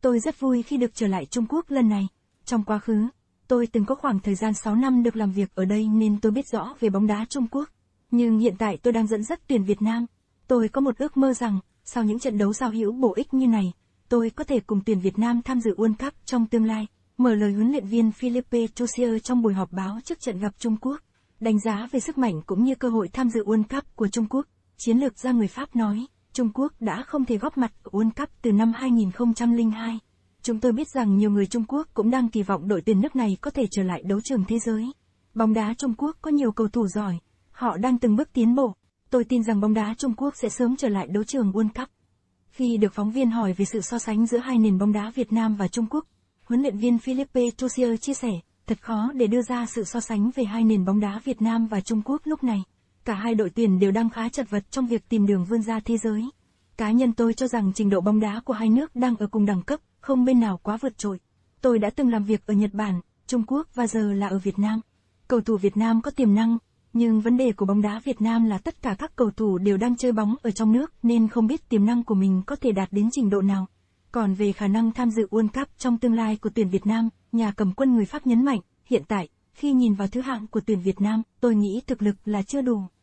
Tôi rất vui khi được trở lại Trung Quốc lần này. Trong quá khứ, tôi từng có khoảng thời gian 6 năm được làm việc ở đây nên tôi biết rõ về bóng đá Trung Quốc. Nhưng hiện tại tôi đang dẫn dắt tuyển Việt Nam. Tôi có một ước mơ rằng, sau những trận đấu giao hữu bổ ích như này, tôi có thể cùng tuyển Việt Nam tham dự World Cup trong tương lai. Mở lời huấn luyện viên Philippe Chusier trong buổi họp báo trước trận gặp Trung Quốc, đánh giá về sức mạnh cũng như cơ hội tham dự World Cup của Trung Quốc, chiến lược gia người Pháp nói. Trung Quốc đã không thể góp mặt ở World Cup từ năm 2002. Chúng tôi biết rằng nhiều người Trung Quốc cũng đang kỳ vọng đội tuyển nước này có thể trở lại đấu trường thế giới. Bóng đá Trung Quốc có nhiều cầu thủ giỏi, họ đang từng bước tiến bộ. Tôi tin rằng bóng đá Trung Quốc sẽ sớm trở lại đấu trường World Cup. Khi được phóng viên hỏi về sự so sánh giữa hai nền bóng đá Việt Nam và Trung Quốc, huấn luyện viên Philippe Jouzier chia sẻ, thật khó để đưa ra sự so sánh về hai nền bóng đá Việt Nam và Trung Quốc lúc này. Cả hai đội tuyển đều đang khá chật vật trong việc tìm đường vươn ra thế giới. Cá nhân tôi cho rằng trình độ bóng đá của hai nước đang ở cùng đẳng cấp, không bên nào quá vượt trội. Tôi đã từng làm việc ở Nhật Bản, Trung Quốc và giờ là ở Việt Nam. Cầu thủ Việt Nam có tiềm năng, nhưng vấn đề của bóng đá Việt Nam là tất cả các cầu thủ đều đang chơi bóng ở trong nước nên không biết tiềm năng của mình có thể đạt đến trình độ nào. Còn về khả năng tham dự World Cup trong tương lai của tuyển Việt Nam, nhà cầm quân người Pháp nhấn mạnh, hiện tại, khi nhìn vào thứ hạng của tuyển Việt Nam, tôi nghĩ thực lực là chưa đủ.